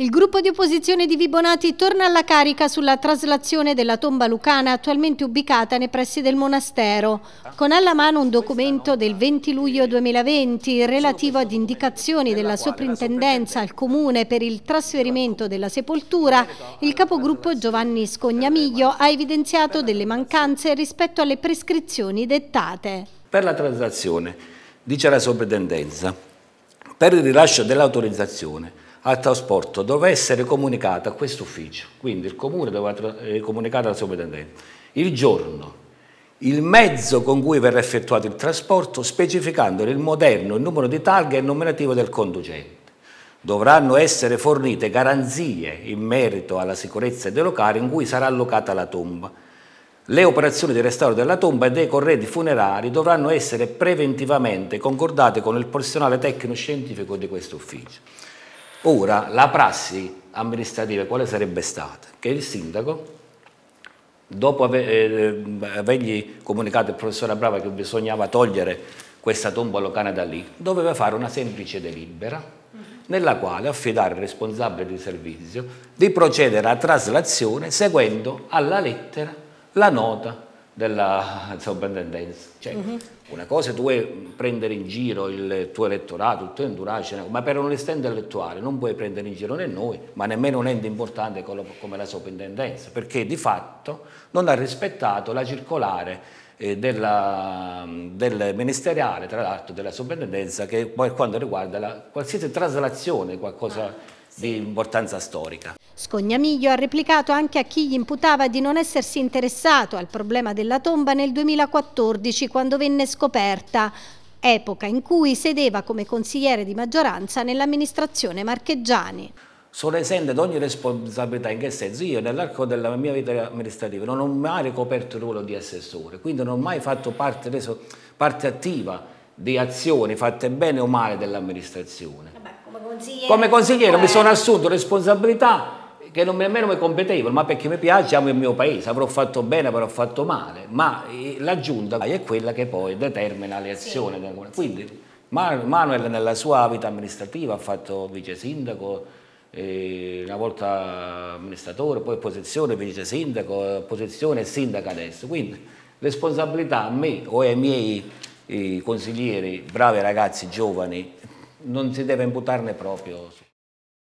Il gruppo di opposizione di Vibonati torna alla carica sulla traslazione della tomba lucana attualmente ubicata nei pressi del monastero, con alla mano un documento del 20 luglio 2020 relativo ad indicazioni della soprintendenza al comune per il trasferimento della sepoltura, il capogruppo Giovanni Scognamiglio ha evidenziato delle mancanze rispetto alle prescrizioni dettate. Per la traslazione, dice la soprintendenza, per il rilascio dell'autorizzazione, al trasporto doveva essere comunicata a questo ufficio, quindi il comune doveva eh, comunicare alla sovrintendente il giorno, il mezzo con cui verrà effettuato il trasporto, specificandone il moderno, il numero di targa e il nominativo del conducente. Dovranno essere fornite garanzie in merito alla sicurezza dei locali in cui sarà allocata la tomba. Le operazioni di restauro della tomba e dei corredi funerari dovranno essere preventivamente concordate con il personale tecnico-scientifico di questo ufficio. Ora, la prassi amministrativa quale sarebbe stata? Che il sindaco, dopo eh, eh, avergli comunicato il professore Brava che bisognava togliere questa tomba locale da lì, doveva fare una semplice delibera mm-hmm. nella quale affidare il responsabile di servizio di procedere a traslazione seguendo alla lettera la nota della sovrintendenza. Cioè, mm-hmm. Una cosa tu vuoi prendere in giro il tuo elettorato, il tuo entourage, ma per onestà intellettuale non puoi prendere in giro né noi, ma nemmeno un ente importante come la sovrintendenza, perché di fatto non ha rispettato la circolare eh, della, del ministeriale, tra l'altro della sovrintendenza, che per quanto riguarda la, qualsiasi traslazione, qualcosa ah, sì. di importanza storica. Scognamiglio ha replicato anche a chi gli imputava di non essersi interessato al problema della tomba nel 2014 quando venne scoperta, epoca in cui sedeva come consigliere di maggioranza nell'amministrazione Marcheggiani. Sono esente da ogni responsabilità, in che senso? Io nell'arco della mia vita amministrativa non ho mai ricoperto il ruolo di assessore, quindi non ho mai fatto parte, reso, parte attiva di azioni fatte bene o male dell'amministrazione. Come consigliere, come consigliere mi sono assunto responsabilità che non nemmeno mi competevano, ma perché mi piace, piacciono il mio paese, avrò fatto bene, avrò fatto male, ma eh, la giunta è quella che poi determina le azioni. Sì. Quindi Manuel nella sua vita amministrativa ha fatto vice sindaco, eh, una volta amministratore, poi posizione vice sindaco, posizione e sindaco adesso. Quindi responsabilità a me o ai miei eh, consiglieri, bravi ragazzi giovani, non si deve imputarne proprio.